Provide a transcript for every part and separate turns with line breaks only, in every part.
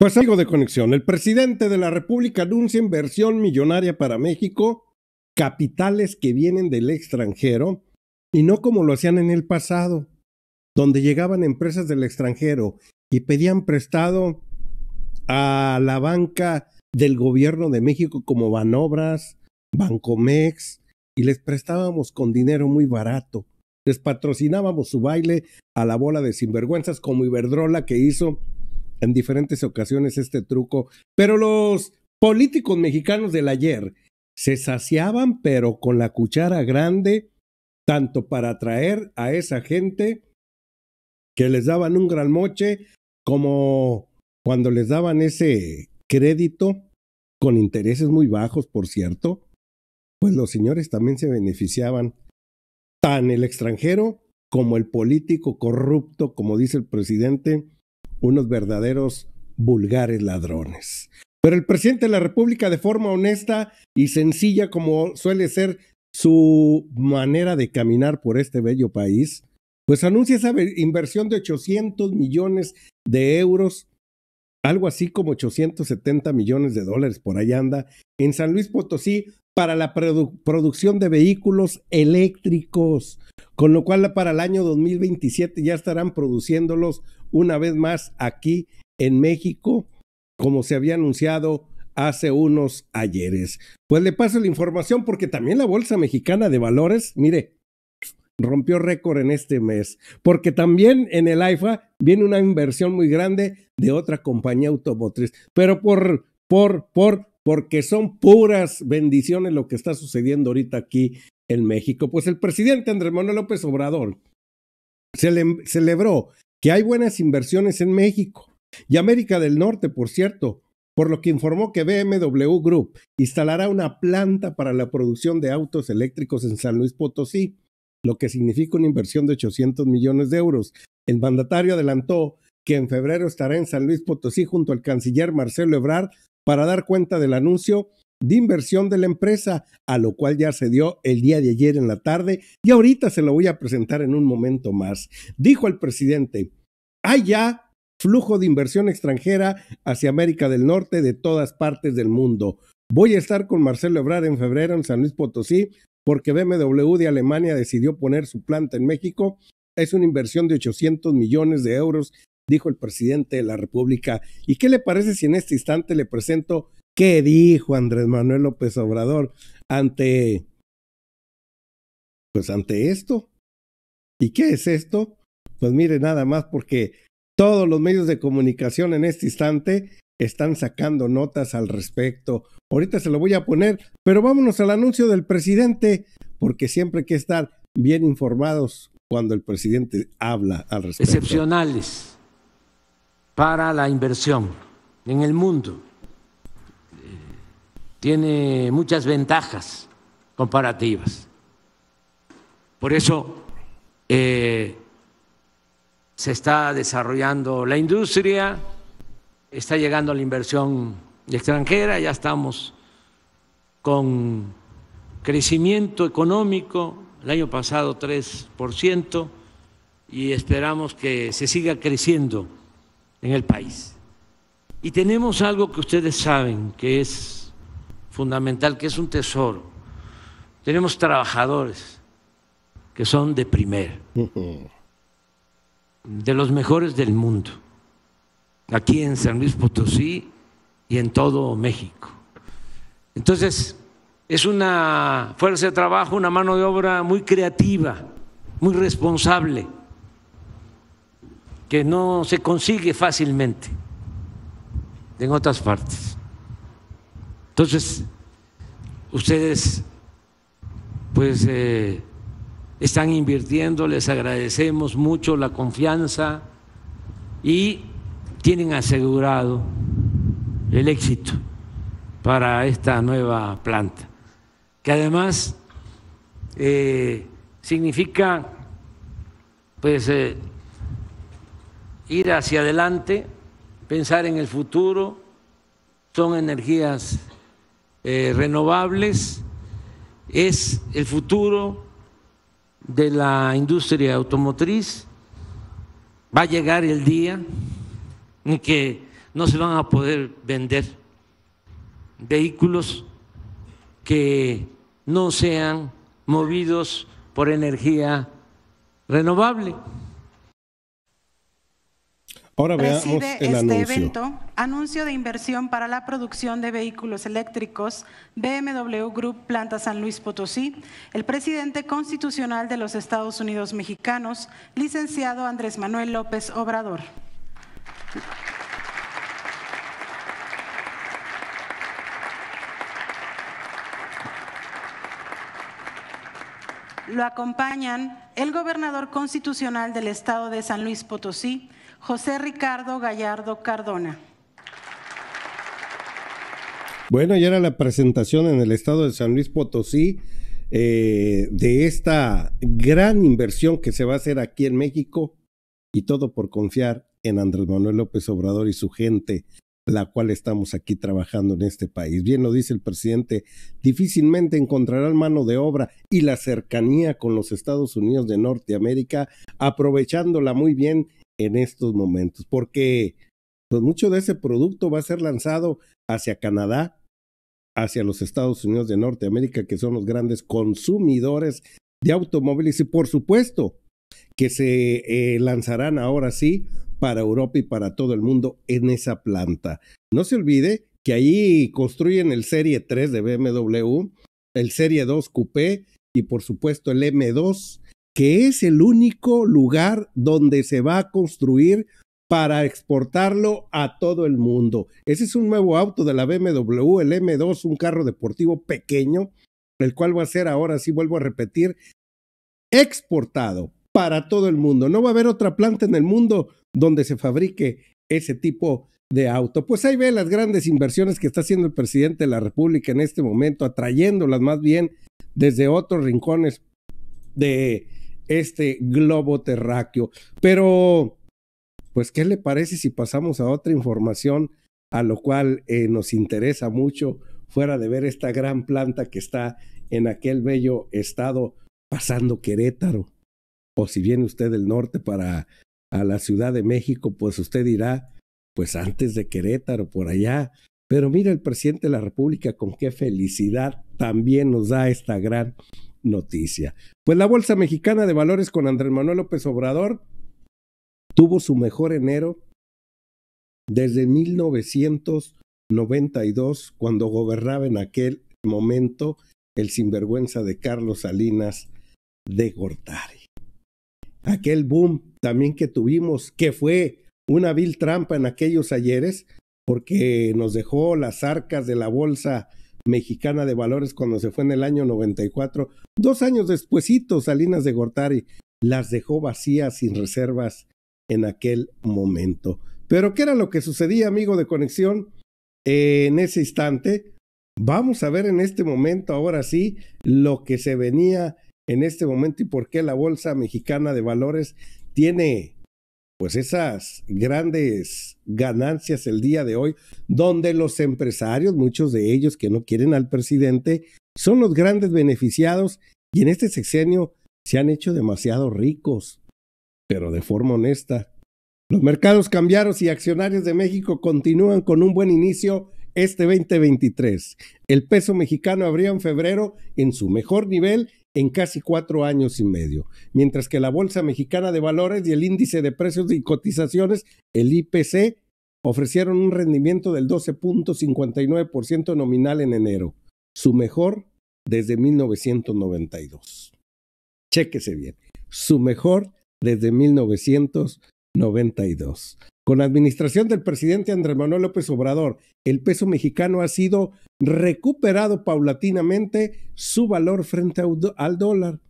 Pues algo de conexión. El presidente de la República anuncia inversión millonaria para México, capitales que vienen del extranjero y no como lo hacían en el pasado, donde llegaban empresas del extranjero y pedían prestado a la banca del gobierno de México como Banobras, Bancomex, y les prestábamos con dinero muy barato. Les patrocinábamos su baile a la bola de sinvergüenzas como Iberdrola que hizo en diferentes ocasiones este truco, pero los políticos mexicanos del ayer se saciaban, pero con la cuchara grande, tanto para atraer a esa gente que les daban un gran moche, como cuando les daban ese crédito con intereses muy bajos, por cierto, pues los señores también se beneficiaban, tan el extranjero como el político corrupto, como dice el presidente, unos verdaderos vulgares ladrones. Pero el presidente de la República, de forma honesta y sencilla como suele ser su manera de caminar por este bello país, pues anuncia esa inversión de 800 millones de euros, algo así como 870 millones de dólares por allá anda, en San Luis Potosí para la producción de vehículos eléctricos, con lo cual para el año 2027 ya estarán produciéndolos una vez más aquí en México, como se había anunciado hace unos ayeres. Pues le paso la información porque también la Bolsa Mexicana de Valores, mire, rompió récord en este mes, porque también en el AIFA viene una inversión muy grande de otra compañía automotriz, pero por, por, por porque son puras bendiciones lo que está sucediendo ahorita aquí en México. Pues el presidente Andrés Manuel López Obrador celebró que hay buenas inversiones en México y América del Norte, por cierto, por lo que informó que BMW Group instalará una planta para la producción de autos eléctricos en San Luis Potosí, lo que significa una inversión de 800 millones de euros. El mandatario adelantó que en febrero estará en San Luis Potosí junto al canciller Marcelo Ebrard para dar cuenta del anuncio de inversión de la empresa, a lo cual ya se dio el día de ayer en la tarde y ahorita se lo voy a presentar en un momento más. Dijo el presidente, hay ya flujo de inversión extranjera hacia América del Norte de todas partes del mundo. Voy a estar con Marcelo Ebrard en febrero en San Luis Potosí porque BMW de Alemania decidió poner su planta en México. Es una inversión de 800 millones de euros dijo el presidente de la República. ¿Y qué le parece si en este instante le presento qué dijo Andrés Manuel López Obrador ante pues ante esto? ¿Y qué es esto? Pues mire nada más porque todos los medios de comunicación en este instante están sacando notas al respecto. Ahorita se lo voy a poner, pero vámonos al anuncio del presidente, porque siempre hay que estar bien informados cuando el presidente habla al respecto.
Excepcionales para la inversión en el mundo. Tiene muchas ventajas comparativas. Por eso eh, se está desarrollando la industria, está llegando la inversión extranjera, ya estamos con crecimiento económico, el año pasado 3%, y esperamos que se siga creciendo en el país. Y tenemos algo que ustedes saben que es fundamental, que es un tesoro. Tenemos trabajadores que son de primer, de los mejores del mundo, aquí en San Luis Potosí y en todo México. Entonces, es una fuerza de trabajo, una mano de obra muy creativa, muy responsable que no se consigue fácilmente en otras partes. Entonces, ustedes pues eh, están invirtiendo, les agradecemos mucho la confianza y tienen asegurado el éxito para esta nueva planta, que además eh, significa pues eh, ir hacia adelante, pensar en el futuro, son energías eh, renovables, es el futuro de la industria automotriz, va a llegar el día en que no se van a poder vender vehículos que no sean movidos por energía renovable. Ahora preside este evento, anuncio de inversión para la producción de vehículos eléctricos BMW Group Planta San Luis Potosí, el presidente constitucional de los Estados Unidos mexicanos, licenciado Andrés Manuel López Obrador. Lo acompañan el gobernador constitucional del estado de San Luis Potosí, José Ricardo Gallardo Cardona.
Bueno, ya era la presentación en el estado de San Luis Potosí eh, de esta gran inversión que se va a hacer aquí en México y todo por confiar en Andrés Manuel López Obrador y su gente, la cual estamos aquí trabajando en este país. Bien lo dice el presidente, difícilmente encontrarán mano de obra y la cercanía con los Estados Unidos de Norteamérica, aprovechándola muy bien en estos momentos, porque pues mucho de ese producto va a ser lanzado hacia Canadá, hacia los Estados Unidos de Norteamérica, que son los grandes consumidores de automóviles y por supuesto que se eh, lanzarán ahora sí para Europa y para todo el mundo en esa planta. No se olvide que ahí construyen el Serie 3 de BMW, el Serie 2 Coupé y por supuesto el M2 que es el único lugar donde se va a construir para exportarlo a todo el mundo. Ese es un nuevo auto de la BMW, el M2, un carro deportivo pequeño, el cual va a ser ahora, sí vuelvo a repetir, exportado para todo el mundo. No va a haber otra planta en el mundo donde se fabrique ese tipo de auto. Pues ahí ve las grandes inversiones que está haciendo el presidente de la República en este momento, atrayéndolas más bien desde otros rincones de, este globo terráqueo. Pero, pues, ¿qué le parece si pasamos a otra información a lo cual eh, nos interesa mucho, fuera de ver esta gran planta que está en aquel bello estado pasando Querétaro? O si viene usted del norte para a la Ciudad de México, pues usted dirá, pues antes de Querétaro, por allá. Pero mira el presidente de la República con qué felicidad también nos da esta gran noticia. Pues la Bolsa Mexicana de Valores con Andrés Manuel López Obrador tuvo su mejor enero desde 1992, cuando gobernaba en aquel momento el sinvergüenza de Carlos Salinas de Gortari. Aquel boom también que tuvimos, que fue una vil trampa en aquellos ayeres, porque nos dejó las arcas de la bolsa Mexicana de Valores cuando se fue en el año 94. Dos años después Salinas de Gortari las dejó vacías sin reservas en aquel momento. Pero ¿qué era lo que sucedía, amigo de conexión, eh, en ese instante? Vamos a ver en este momento, ahora sí, lo que se venía en este momento y por qué la Bolsa Mexicana de Valores tiene pues esas grandes ganancias el día de hoy, donde los empresarios, muchos de ellos que no quieren al presidente, son los grandes beneficiados y en este sexenio se han hecho demasiado ricos, pero de forma honesta. Los mercados cambiaros y accionarios de México continúan con un buen inicio este 2023. El peso mexicano abrió en febrero en su mejor nivel en casi cuatro años y medio, mientras que la Bolsa Mexicana de Valores y el Índice de Precios y Cotizaciones, el IPC, ofrecieron un rendimiento del 12.59% nominal en enero, su mejor desde 1992. Chéquese bien, su mejor desde 1992. 92. Con la administración del presidente Andrés Manuel López Obrador, el peso mexicano ha sido recuperado paulatinamente su valor frente al dólar.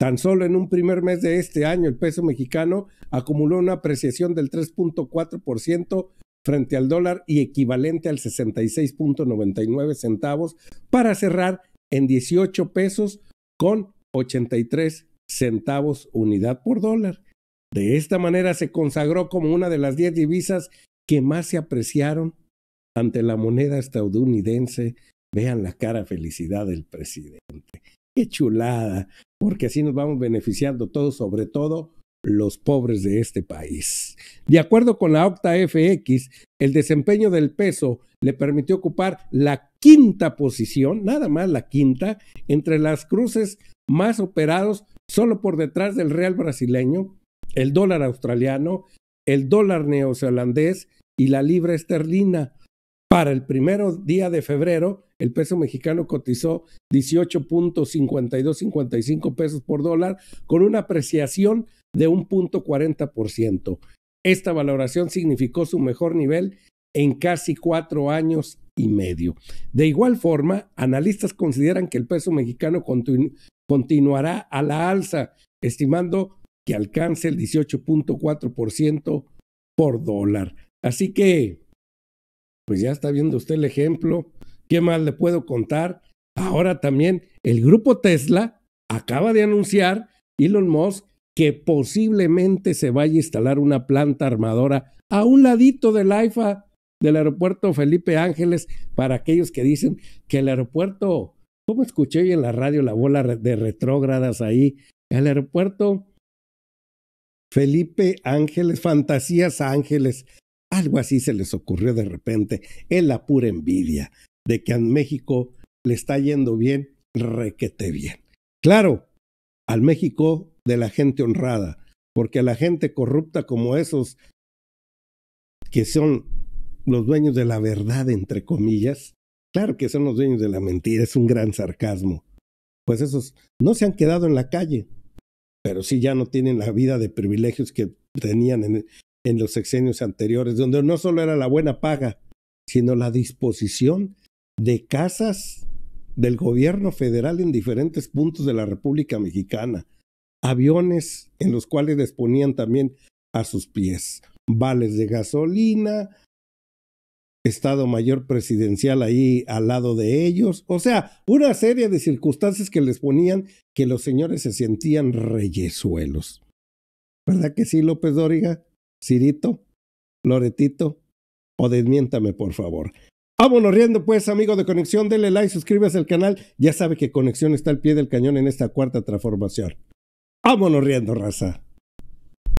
Tan solo en un primer mes de este año, el peso mexicano acumuló una apreciación del 3.4% frente al dólar y equivalente al 66.99 centavos para cerrar en 18 pesos con 83 centavos unidad por dólar. De esta manera se consagró como una de las diez divisas que más se apreciaron ante la moneda estadounidense. Vean la cara felicidad del presidente. Qué chulada, porque así nos vamos beneficiando todos, sobre todo los pobres de este país. De acuerdo con la Octa FX, el desempeño del peso le permitió ocupar la quinta posición, nada más la quinta, entre las cruces más operados, solo por detrás del Real brasileño, el dólar australiano, el dólar neozelandés y la libra esterlina. Para el primero día de febrero, el peso mexicano cotizó 18.5255 pesos por dólar con una apreciación de un 1.40%. Esta valoración significó su mejor nivel en casi cuatro años y medio. De igual forma, analistas consideran que el peso mexicano continuará a la alza, estimando que alcance el 18.4% por dólar. Así que, pues ya está viendo usted el ejemplo. ¿Qué más le puedo contar? Ahora también el grupo Tesla acaba de anunciar, Elon Musk, que posiblemente se vaya a instalar una planta armadora a un ladito del AIFA del aeropuerto Felipe Ángeles, para aquellos que dicen que el aeropuerto, como escuché hoy en la radio la bola de retrógradas ahí, el aeropuerto Felipe Ángeles, Fantasías Ángeles, algo así se les ocurrió de repente, en la pura envidia de que a México le está yendo bien, requete bien. Claro, al México de la gente honrada, porque a la gente corrupta como esos que son los dueños de la verdad, entre comillas, claro que son los dueños de la mentira, es un gran sarcasmo, pues esos no se han quedado en la calle, pero sí ya no tienen la vida de privilegios que tenían en, los sexenios anteriores, donde no solo era la buena paga, sino la disposición de casas del gobierno federal en diferentes puntos de la República Mexicana, aviones en los cuales les ponían también a sus pies, vales de gasolina, Estado Mayor Presidencial ahí al lado de ellos. O sea, una serie de circunstancias que les ponían que los señores se sentían reyesuelos. ¿Verdad que sí, López Dóriga? Cirito, Loretito, o desmiéntame, por favor. Vámonos riendo, pues, amigo de Conexión. Dele like, suscríbase al canal. Ya sabe que Conexión está al pie del cañón en esta cuarta transformación. Vámonos riendo, raza.